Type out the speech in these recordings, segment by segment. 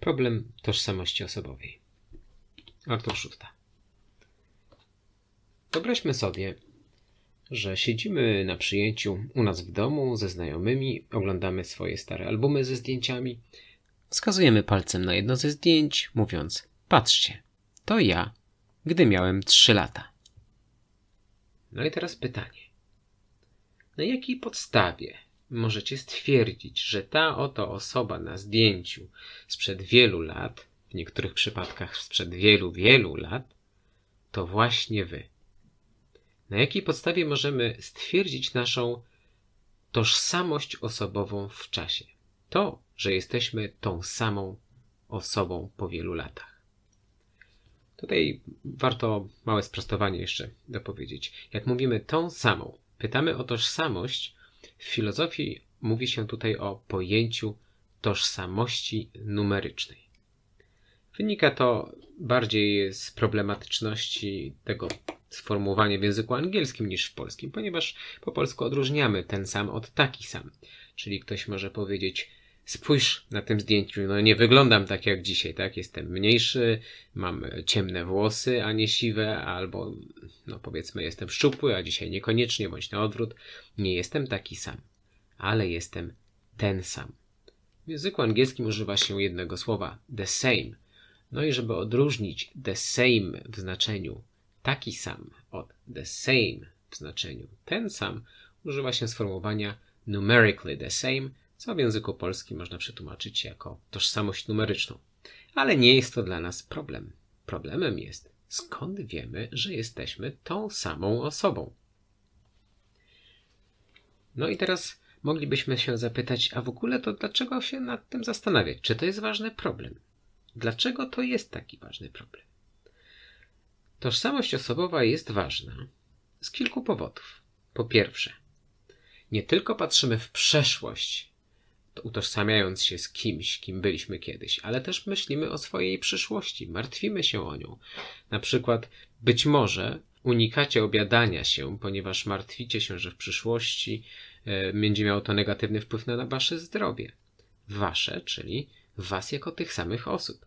Problem tożsamości osobowej. Artur Szusta. Wyobraźmy sobie, że siedzimy na przyjęciu u nas w domu ze znajomymi, oglądamy swoje stare albumy ze zdjęciami, wskazujemy palcem na jedno ze zdjęć, mówiąc: Patrzcie, to ja, gdy miałem 3 lata. No i teraz pytanie: na jakiej podstawie możecie stwierdzić, że ta oto osoba na zdjęciu sprzed wielu lat, w niektórych przypadkach sprzed wielu, wielu lat, to właśnie wy. Na jakiej podstawie możemy stwierdzić naszą tożsamość osobową w czasie? To, że jesteśmy tą samą osobą po wielu latach. Tutaj warto małe sprostowanie jeszcze dopowiedzieć. Jak mówimy tą samą, pytamy o tożsamość, w filozofii mówi się tutaj o pojęciu tożsamości numerycznej. Wynika to bardziej z problematyczności tego sformułowania w języku angielskim niż w polskim, ponieważ po polsku odróżniamy ten sam od taki sam. Czyli ktoś może powiedzieć spójrz na tym zdjęciu, no nie wyglądam tak jak dzisiaj, tak? Jestem mniejszy, mam ciemne włosy, a nie siwe, albo no powiedzmy jestem szczupły, a dzisiaj niekoniecznie, bądź na odwrót. Nie jestem taki sam, ale jestem ten sam. W języku angielskim używa się jednego słowa the same. No i żeby odróżnić the same w znaczeniu taki sam od the same w znaczeniu ten sam, używa się sformułowania numerically the same, co w języku polskim można przetłumaczyć jako tożsamość numeryczną. Ale nie jest to dla nas problem. Problemem jest, skąd wiemy, że jesteśmy tą samą osobą. No i teraz moglibyśmy się zapytać, a w ogóle to dlaczego się nad tym zastanawiać? Czy to jest ważny problem? Dlaczego to jest taki ważny problem? Tożsamość osobowa jest ważna z kilku powodów. Po pierwsze, nie tylko patrzymy w przeszłość, utożsamiając się z kimś, kim byliśmy kiedyś, ale też myślimy o swojej przyszłości, martwimy się o nią. Na przykład, być może unikacie obiadania się, ponieważ martwicie się, że w przyszłości e, będzie miało to negatywny wpływ na wasze zdrowie. Wasze, czyli was jako tych samych osób.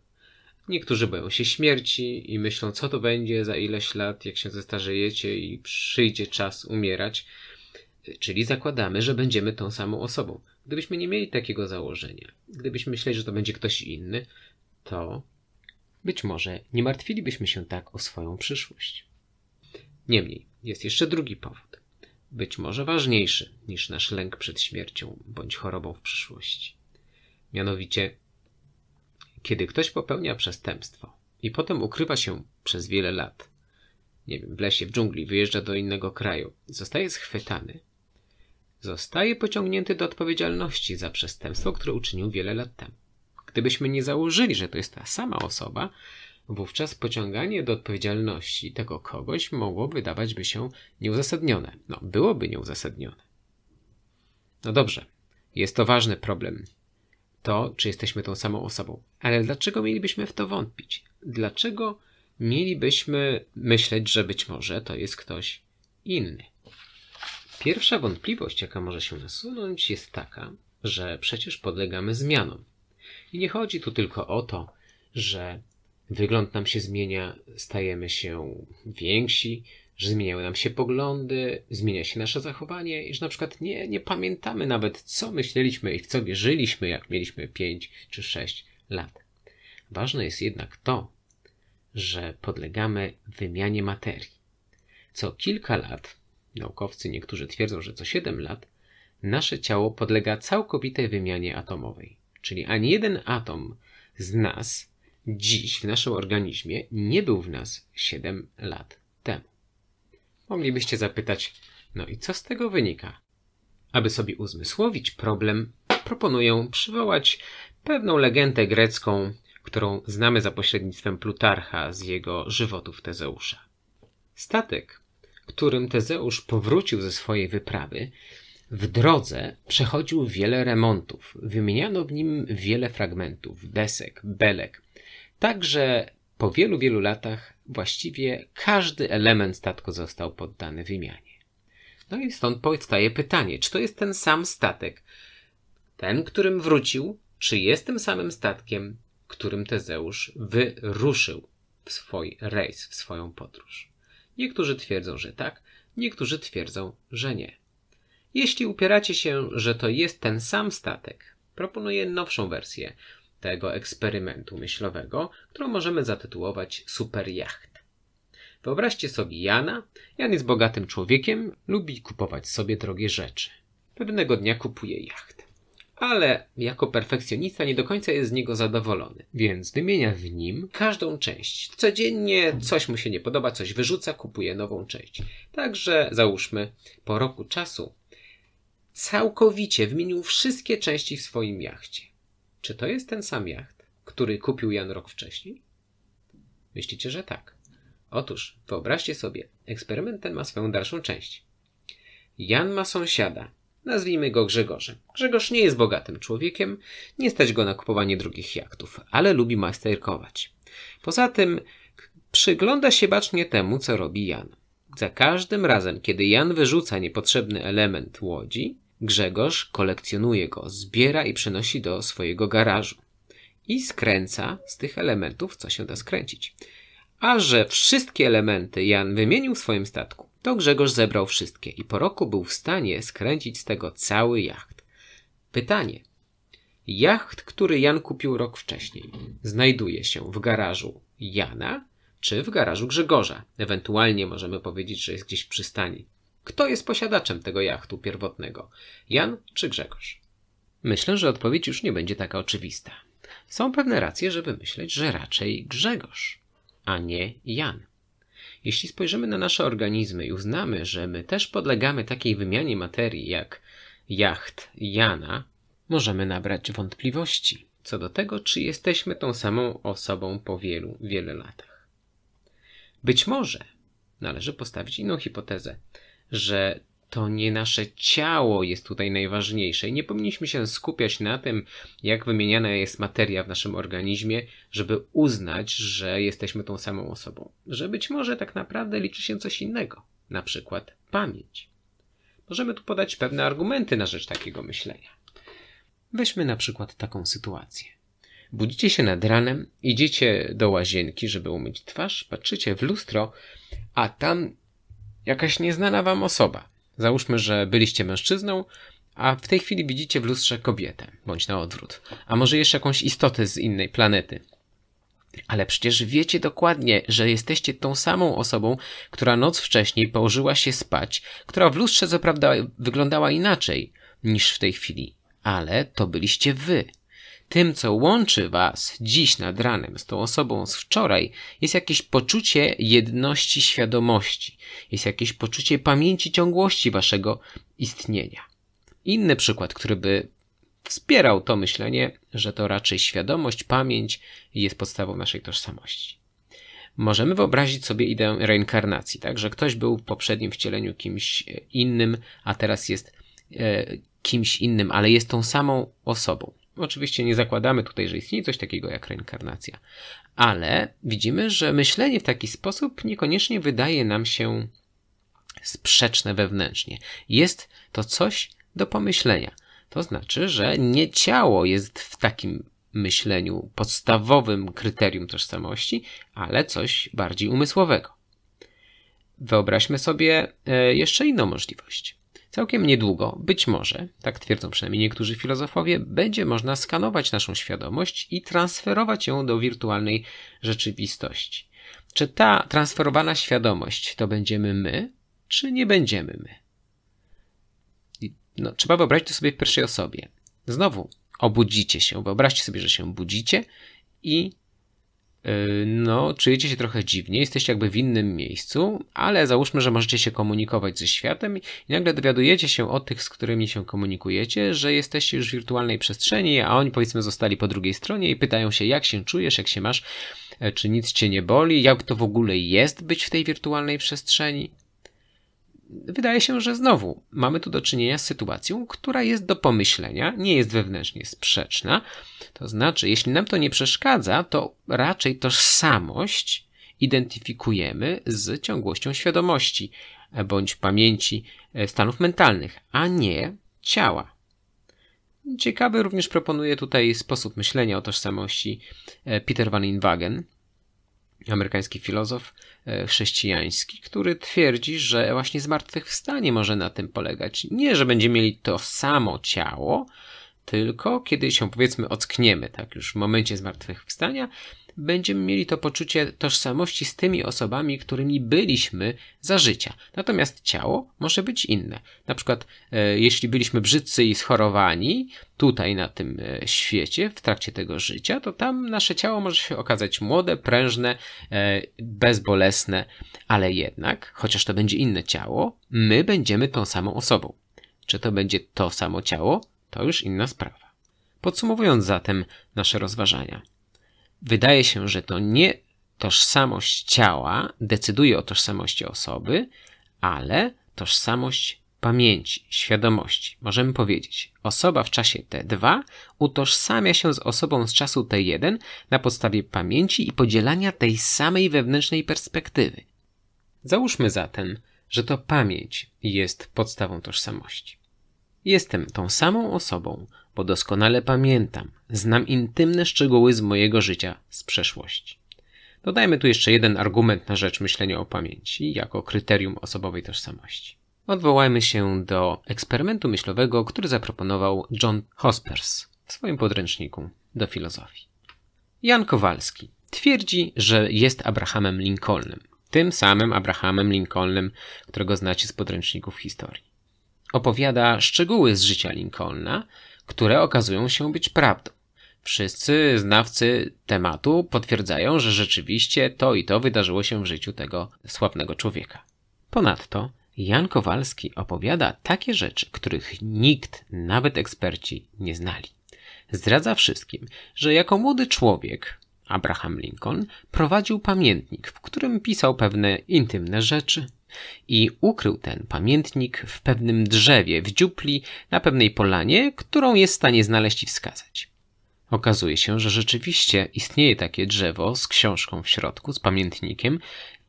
Niektórzy boją się śmierci i myślą, co to będzie za ileś lat, jak się zestarzejecie i przyjdzie czas umierać. Czyli zakładamy, że będziemy tą samą osobą. Gdybyśmy nie mieli takiego założenia, gdybyśmy myśleli, że to będzie ktoś inny, to być może nie martwilibyśmy się tak o swoją przyszłość. Niemniej, jest jeszcze drugi powód, być może ważniejszy niż nasz lęk przed śmiercią bądź chorobą w przyszłości. Mianowicie, kiedy ktoś popełnia przestępstwo i potem ukrywa się przez wiele lat, nie wiem, w lesie, w dżungli, wyjeżdża do innego kraju, zostaje schwytany zostaje pociągnięty do odpowiedzialności za przestępstwo, które uczynił wiele lat temu. Gdybyśmy nie założyli, że to jest ta sama osoba, wówczas pociąganie do odpowiedzialności tego kogoś mogłoby wydawać by się nieuzasadnione. No, byłoby nieuzasadnione. No dobrze, jest to ważny problem. To, czy jesteśmy tą samą osobą. Ale dlaczego mielibyśmy w to wątpić? Dlaczego mielibyśmy myśleć, że być może to jest ktoś inny? Pierwsza wątpliwość, jaka może się nasunąć, jest taka, że przecież podlegamy zmianom. I nie chodzi tu tylko o to, że wygląd nam się zmienia, stajemy się więksi, że zmieniają nam się poglądy, zmienia się nasze zachowanie i że na przykład nie, nie pamiętamy nawet, co myśleliśmy i w co wierzyliśmy, jak mieliśmy 5 czy 6 lat. Ważne jest jednak to, że podlegamy wymianie materii. Co kilka lat naukowcy niektórzy twierdzą, że co 7 lat, nasze ciało podlega całkowitej wymianie atomowej. Czyli ani jeden atom z nas dziś w naszym organizmie nie był w nas 7 lat temu. Moglibyście zapytać, no i co z tego wynika? Aby sobie uzmysłowić problem, proponuję przywołać pewną legendę grecką, którą znamy za pośrednictwem Plutarcha z jego żywotów Tezeusza. Statek, którym Tezeusz powrócił ze swojej wyprawy, w drodze przechodził wiele remontów. Wymieniano w nim wiele fragmentów, desek, belek. Także po wielu, wielu latach właściwie każdy element statku został poddany wymianie. No i stąd powstaje pytanie, czy to jest ten sam statek, ten, którym wrócił, czy jest tym samym statkiem, którym Tezeusz wyruszył w swój rejs, w swoją podróż. Niektórzy twierdzą, że tak, niektórzy twierdzą, że nie. Jeśli upieracie się, że to jest ten sam statek, proponuję nowszą wersję tego eksperymentu myślowego, którą możemy zatytułować Superjacht. Wyobraźcie sobie Jana. Jan jest bogatym człowiekiem, lubi kupować sobie drogie rzeczy. Pewnego dnia kupuje jacht ale jako perfekcjonista nie do końca jest z niego zadowolony, więc wymienia w nim każdą część. Codziennie coś mu się nie podoba, coś wyrzuca, kupuje nową część. Także załóżmy, po roku czasu całkowicie wymienił wszystkie części w swoim jachcie. Czy to jest ten sam jacht, który kupił Jan rok wcześniej? Myślicie, że tak. Otóż wyobraźcie sobie, eksperyment ten ma swoją dalszą część. Jan ma sąsiada, Nazwijmy go Grzegorzem. Grzegorz nie jest bogatym człowiekiem, nie stać go na kupowanie drugich jachtów, ale lubi majsterkować. Poza tym przygląda się bacznie temu, co robi Jan. Za każdym razem, kiedy Jan wyrzuca niepotrzebny element łodzi, Grzegorz kolekcjonuje go, zbiera i przenosi do swojego garażu. I skręca z tych elementów, co się da skręcić. A że wszystkie elementy Jan wymienił w swoim statku, to Grzegorz zebrał wszystkie i po roku był w stanie skręcić z tego cały jacht. Pytanie. Jacht, który Jan kupił rok wcześniej, znajduje się w garażu Jana czy w garażu Grzegorza. Ewentualnie możemy powiedzieć, że jest gdzieś w przystani. Kto jest posiadaczem tego jachtu pierwotnego? Jan czy Grzegorz? Myślę, że odpowiedź już nie będzie taka oczywista. Są pewne racje, żeby myśleć, że raczej Grzegorz, a nie Jan. Jeśli spojrzymy na nasze organizmy i uznamy, że my też podlegamy takiej wymianie materii jak jacht Jana, możemy nabrać wątpliwości co do tego, czy jesteśmy tą samą osobą po wielu, wiele latach. Być może należy postawić inną hipotezę, że to nie nasze ciało jest tutaj najważniejsze i nie powinniśmy się skupiać na tym, jak wymieniana jest materia w naszym organizmie, żeby uznać, że jesteśmy tą samą osobą. Że być może tak naprawdę liczy się coś innego, na przykład pamięć. Możemy tu podać pewne argumenty na rzecz takiego myślenia. Weźmy na przykład taką sytuację. Budzicie się nad ranem, idziecie do łazienki, żeby umyć twarz, patrzycie w lustro, a tam jakaś nieznana wam osoba Załóżmy, że byliście mężczyzną, a w tej chwili widzicie w lustrze kobietę, bądź na odwrót, a może jeszcze jakąś istotę z innej planety. Ale przecież wiecie dokładnie, że jesteście tą samą osobą, która noc wcześniej położyła się spać, która w lustrze co prawda wyglądała inaczej niż w tej chwili, ale to byliście wy. Tym, co łączy Was dziś nad ranem z tą osobą z wczoraj, jest jakieś poczucie jedności świadomości, jest jakieś poczucie pamięci ciągłości Waszego istnienia. Inny przykład, który by wspierał to myślenie, że to raczej świadomość, pamięć jest podstawą naszej tożsamości. Możemy wyobrazić sobie ideę reinkarnacji, tak, że ktoś był w poprzednim wcieleniu kimś e, innym, a teraz jest e, kimś innym, ale jest tą samą osobą. Oczywiście nie zakładamy tutaj, że istnieje coś takiego jak reinkarnacja, ale widzimy, że myślenie w taki sposób niekoniecznie wydaje nam się sprzeczne wewnętrznie. Jest to coś do pomyślenia. To znaczy, że nie ciało jest w takim myśleniu podstawowym kryterium tożsamości, ale coś bardziej umysłowego. Wyobraźmy sobie e, jeszcze inną możliwość. Całkiem niedługo, być może, tak twierdzą przynajmniej niektórzy filozofowie, będzie można skanować naszą świadomość i transferować ją do wirtualnej rzeczywistości. Czy ta transferowana świadomość to będziemy my, czy nie będziemy my? No, trzeba wyobrazić to sobie w pierwszej osobie. Znowu, obudzicie się. Wyobraźcie sobie, że się budzicie i no, czujecie się trochę dziwnie, jesteście jakby w innym miejscu, ale załóżmy, że możecie się komunikować ze światem i nagle dowiadujecie się o tych, z którymi się komunikujecie, że jesteście już w wirtualnej przestrzeni, a oni powiedzmy zostali po drugiej stronie i pytają się, jak się czujesz, jak się masz, e, czy nic cię nie boli, jak to w ogóle jest być w tej wirtualnej przestrzeni. Wydaje się, że znowu mamy tu do czynienia z sytuacją, która jest do pomyślenia, nie jest wewnętrznie sprzeczna. To znaczy, jeśli nam to nie przeszkadza, to raczej tożsamość identyfikujemy z ciągłością świadomości e, bądź pamięci e, stanów mentalnych, a nie ciała. Ciekawy również proponuje tutaj sposób myślenia o tożsamości e, Peter van Inwagen, amerykański filozof e, chrześcijański, który twierdzi, że właśnie zmartwychwstanie może na tym polegać. Nie, że będziemy mieli to samo ciało, tylko kiedy się powiedzmy ockniemy, tak już w momencie zmartwychwstania, będziemy mieli to poczucie tożsamości z tymi osobami, którymi byliśmy za życia. Natomiast ciało może być inne. Na przykład, e, jeśli byliśmy brzydcy i schorowani tutaj na tym e, świecie, w trakcie tego życia, to tam nasze ciało może się okazać młode, prężne, e, bezbolesne, ale jednak, chociaż to będzie inne ciało, my będziemy tą samą osobą. Czy to będzie to samo ciało, to już inna sprawa. Podsumowując zatem nasze rozważania. Wydaje się, że to nie tożsamość ciała decyduje o tożsamości osoby, ale tożsamość pamięci, świadomości. Możemy powiedzieć, osoba w czasie T2 utożsamia się z osobą z czasu T1 na podstawie pamięci i podzielania tej samej wewnętrznej perspektywy. Załóżmy zatem, że to pamięć jest podstawą tożsamości. Jestem tą samą osobą, bo doskonale pamiętam, znam intymne szczegóły z mojego życia z przeszłości. Dodajmy tu jeszcze jeden argument na rzecz myślenia o pamięci jako kryterium osobowej tożsamości. Odwołajmy się do eksperymentu myślowego, który zaproponował John Hospers w swoim podręczniku do filozofii. Jan Kowalski twierdzi, że jest Abrahamem Lincolnem, tym samym Abrahamem Lincolnem, którego znacie z podręczników historii. Opowiada szczegóły z życia Lincolna które okazują się być prawdą. Wszyscy znawcy tematu potwierdzają, że rzeczywiście to i to wydarzyło się w życiu tego sławnego człowieka. Ponadto Jan Kowalski opowiada takie rzeczy, których nikt, nawet eksperci, nie znali. Zdradza wszystkim, że jako młody człowiek Abraham Lincoln prowadził pamiętnik, w którym pisał pewne intymne rzeczy, i ukrył ten pamiętnik w pewnym drzewie w dziupli na pewnej polanie, którą jest w stanie znaleźć i wskazać. Okazuje się, że rzeczywiście istnieje takie drzewo z książką w środku, z pamiętnikiem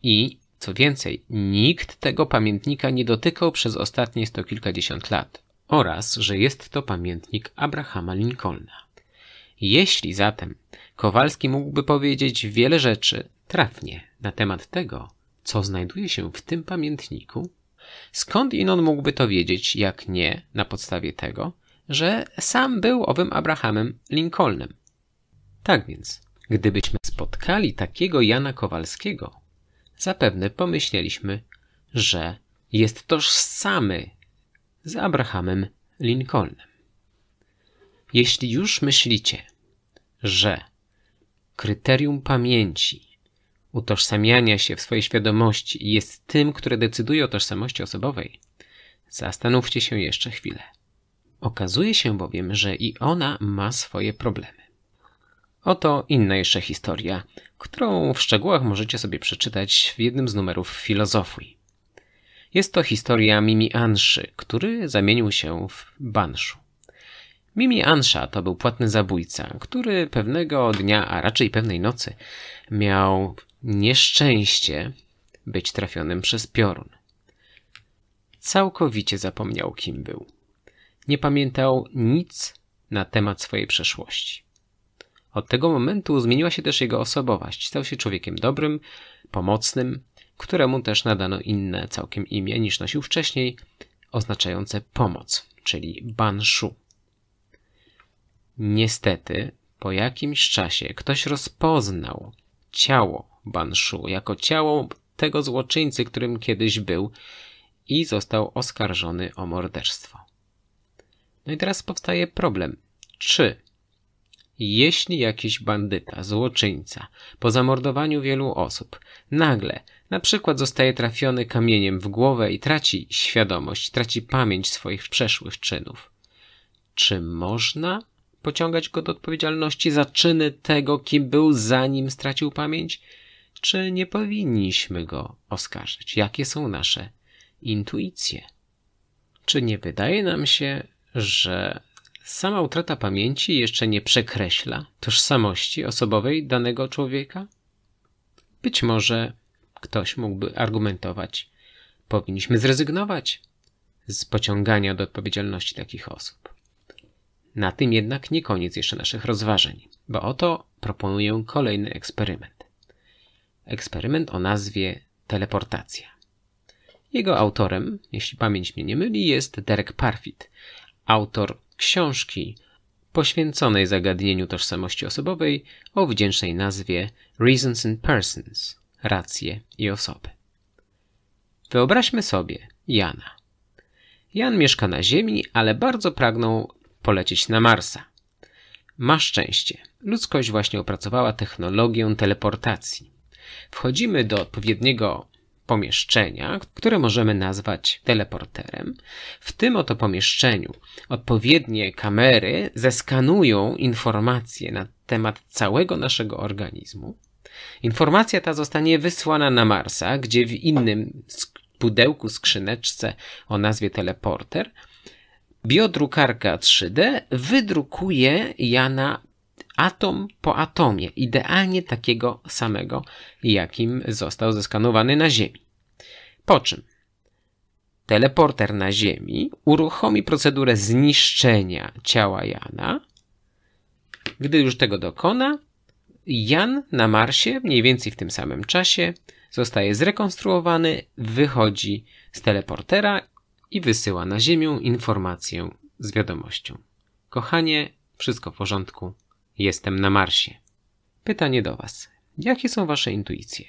i co więcej, nikt tego pamiętnika nie dotykał przez ostatnie sto kilkadziesiąt lat oraz, że jest to pamiętnik Abrahama Lincolna. Jeśli zatem Kowalski mógłby powiedzieć wiele rzeczy trafnie na temat tego, co znajduje się w tym pamiętniku? Skąd Inon mógłby to wiedzieć, jak nie na podstawie tego, że sam był owym Abrahamem Lincolnem? Tak więc, gdybyśmy spotkali takiego Jana Kowalskiego, zapewne pomyśleliśmy, że jest tożsamy z Abrahamem Lincolnem. Jeśli już myślicie, że kryterium pamięci utożsamiania się w swojej świadomości jest tym, które decyduje o tożsamości osobowej, zastanówcie się jeszcze chwilę. Okazuje się bowiem, że i ona ma swoje problemy. Oto inna jeszcze historia, którą w szczegółach możecie sobie przeczytać w jednym z numerów Filozofuj. Jest to historia Mimi Anszy, który zamienił się w Banszu. Mimi Ansha to był płatny zabójca, który pewnego dnia, a raczej pewnej nocy, miał nieszczęście być trafionym przez piorun. Całkowicie zapomniał, kim był. Nie pamiętał nic na temat swojej przeszłości. Od tego momentu zmieniła się też jego osobowość. Stał się człowiekiem dobrym, pomocnym, któremu też nadano inne całkiem imię niż nosił wcześniej, oznaczające pomoc, czyli Banshu. Niestety, po jakimś czasie ktoś rozpoznał ciało Banshu jako ciało tego złoczyńcy, którym kiedyś był i został oskarżony o morderstwo. No i teraz powstaje problem. Czy jeśli jakiś bandyta, złoczyńca, po zamordowaniu wielu osób, nagle na przykład zostaje trafiony kamieniem w głowę i traci świadomość, traci pamięć swoich przeszłych czynów, czy można pociągać go do odpowiedzialności za czyny tego, kim był, zanim stracił pamięć? Czy nie powinniśmy go oskarżyć? Jakie są nasze intuicje? Czy nie wydaje nam się, że sama utrata pamięci jeszcze nie przekreśla tożsamości osobowej danego człowieka? Być może ktoś mógłby argumentować, powinniśmy zrezygnować z pociągania do odpowiedzialności takich osób. Na tym jednak nie koniec jeszcze naszych rozważań, bo oto proponuję kolejny eksperyment. Eksperyment o nazwie teleportacja. Jego autorem, jeśli pamięć mnie nie myli, jest Derek Parfit, autor książki poświęconej zagadnieniu tożsamości osobowej o wdzięcznej nazwie Reasons and Persons racje i osoby. Wyobraźmy sobie Jana. Jan mieszka na Ziemi, ale bardzo pragnął polecieć na Marsa. Ma szczęście. Ludzkość właśnie opracowała technologię teleportacji. Wchodzimy do odpowiedniego pomieszczenia, które możemy nazwać teleporterem. W tym oto pomieszczeniu odpowiednie kamery zeskanują informacje na temat całego naszego organizmu. Informacja ta zostanie wysłana na Marsa, gdzie w innym pudełku, skrzyneczce o nazwie teleporter biodrukarka 3D wydrukuje Jana atom po atomie, idealnie takiego samego, jakim został zeskanowany na Ziemi. Po czym teleporter na Ziemi uruchomi procedurę zniszczenia ciała Jana. Gdy już tego dokona, Jan na Marsie, mniej więcej w tym samym czasie, zostaje zrekonstruowany, wychodzi z teleportera i wysyła na Ziemię informację z wiadomością. Kochanie, wszystko w porządku, jestem na Marsie. Pytanie do Was. Jakie są Wasze intuicje?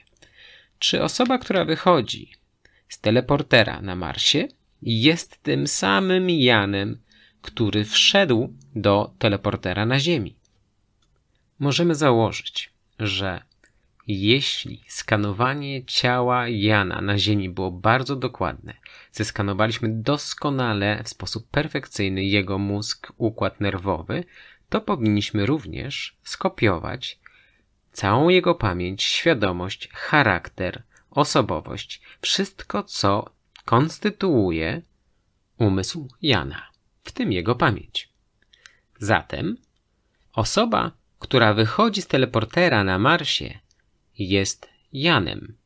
Czy osoba, która wychodzi z teleportera na Marsie jest tym samym Janem, który wszedł do teleportera na Ziemi? Możemy założyć, że jeśli skanowanie ciała Jana na Ziemi było bardzo dokładne, zeskanowaliśmy doskonale, w sposób perfekcyjny jego mózg, układ nerwowy, to powinniśmy również skopiować całą jego pamięć, świadomość, charakter, osobowość, wszystko co konstytuuje umysł Jana, w tym jego pamięć. Zatem osoba, która wychodzi z teleportera na Marsie, jest Janem,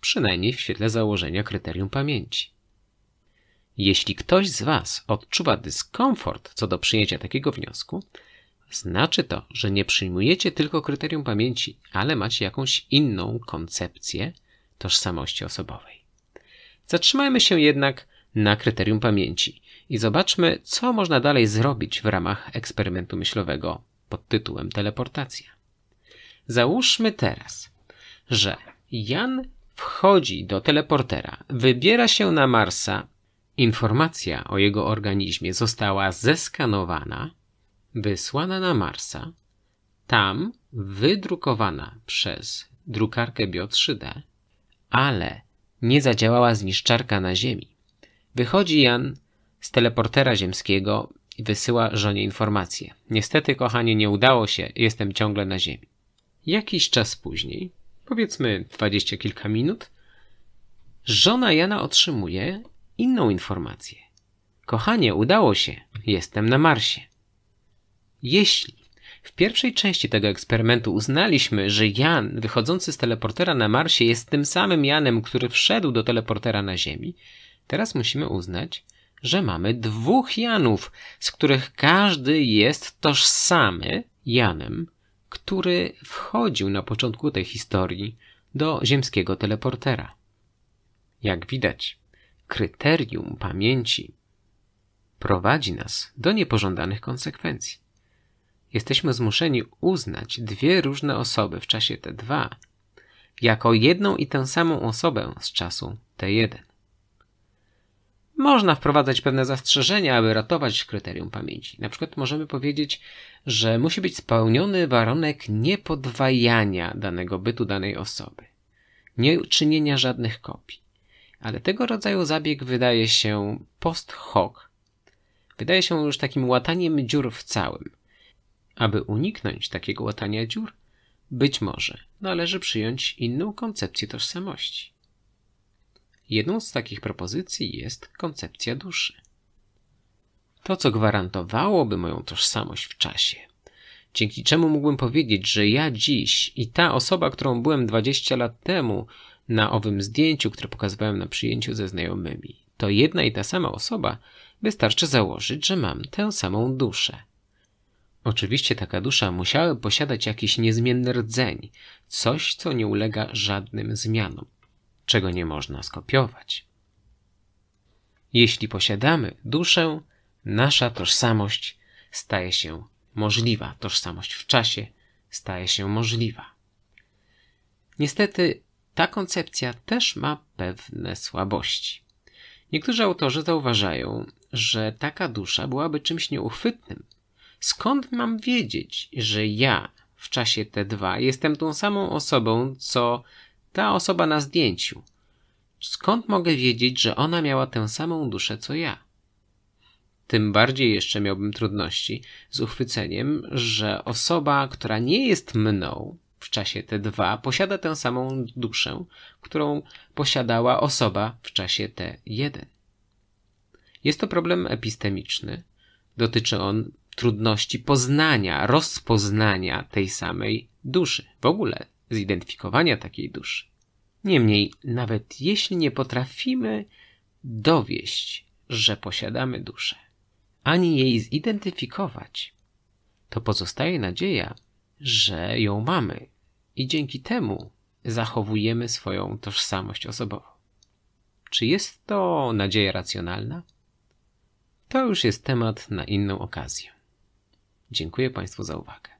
przynajmniej w świetle założenia kryterium pamięci. Jeśli ktoś z Was odczuwa dyskomfort co do przyjęcia takiego wniosku, znaczy to, że nie przyjmujecie tylko kryterium pamięci, ale macie jakąś inną koncepcję tożsamości osobowej. Zatrzymajmy się jednak na kryterium pamięci i zobaczmy, co można dalej zrobić w ramach eksperymentu myślowego pod tytułem teleportacja. Załóżmy teraz, że Jan wchodzi do teleportera, wybiera się na Marsa, informacja o jego organizmie została zeskanowana, wysłana na Marsa, tam wydrukowana przez drukarkę Bio 3D, ale nie zadziałała zniszczarka na Ziemi. Wychodzi Jan z teleportera ziemskiego i wysyła żonie informację. Niestety, kochanie, nie udało się, jestem ciągle na Ziemi. Jakiś czas później powiedzmy dwadzieścia kilka minut, żona Jana otrzymuje inną informację. Kochanie, udało się, jestem na Marsie. Jeśli w pierwszej części tego eksperymentu uznaliśmy, że Jan wychodzący z teleportera na Marsie jest tym samym Janem, który wszedł do teleportera na Ziemi, teraz musimy uznać, że mamy dwóch Janów, z których każdy jest tożsamy Janem, który wchodził na początku tej historii do ziemskiego teleportera. Jak widać, kryterium pamięci prowadzi nas do niepożądanych konsekwencji. Jesteśmy zmuszeni uznać dwie różne osoby w czasie T2 jako jedną i tę samą osobę z czasu T1. Można wprowadzać pewne zastrzeżenia, aby ratować kryterium pamięci. Na przykład możemy powiedzieć, że musi być spełniony warunek niepodwajania danego bytu danej osoby, nie czynienia żadnych kopii. Ale tego rodzaju zabieg wydaje się post hoc. Wydaje się już takim łataniem dziur w całym. Aby uniknąć takiego łatania dziur, być może należy przyjąć inną koncepcję tożsamości. Jedną z takich propozycji jest koncepcja duszy. To, co gwarantowałoby moją tożsamość w czasie. Dzięki czemu mógłbym powiedzieć, że ja dziś i ta osoba, którą byłem 20 lat temu na owym zdjęciu, które pokazywałem na przyjęciu ze znajomymi, to jedna i ta sama osoba, wystarczy założyć, że mam tę samą duszę. Oczywiście taka dusza musiała posiadać jakiś niezmienny rdzeń, coś, co nie ulega żadnym zmianom czego nie można skopiować. Jeśli posiadamy duszę, nasza tożsamość staje się możliwa, tożsamość w czasie staje się możliwa. Niestety, ta koncepcja też ma pewne słabości. Niektórzy autorzy zauważają, że taka dusza byłaby czymś nieuchwytnym. Skąd mam wiedzieć, że ja w czasie T2 jestem tą samą osobą, co ta osoba na zdjęciu. Skąd mogę wiedzieć, że ona miała tę samą duszę co ja? Tym bardziej jeszcze miałbym trudności z uchwyceniem, że osoba, która nie jest mną w czasie T2, posiada tę samą duszę, którą posiadała osoba w czasie T1. Jest to problem epistemiczny. Dotyczy on trudności poznania, rozpoznania tej samej duszy, w ogóle zidentyfikowania takiej duszy. Niemniej, nawet jeśli nie potrafimy dowieść, że posiadamy duszę, ani jej zidentyfikować, to pozostaje nadzieja, że ją mamy i dzięki temu zachowujemy swoją tożsamość osobową. Czy jest to nadzieja racjonalna? To już jest temat na inną okazję. Dziękuję Państwu za uwagę.